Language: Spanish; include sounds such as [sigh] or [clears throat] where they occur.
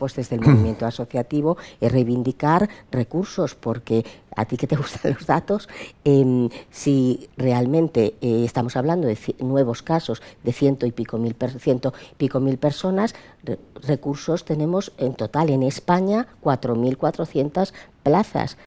pues desde el [clears throat] movimiento asociativo es eh, reivindicar recursos, porque a ti que te [laughs] gustan los datos, em, si realmente eh, estamos hablando de nuevos casos de ciento y pico mil, personas, recursos tenemos en total en España 4.400 plazas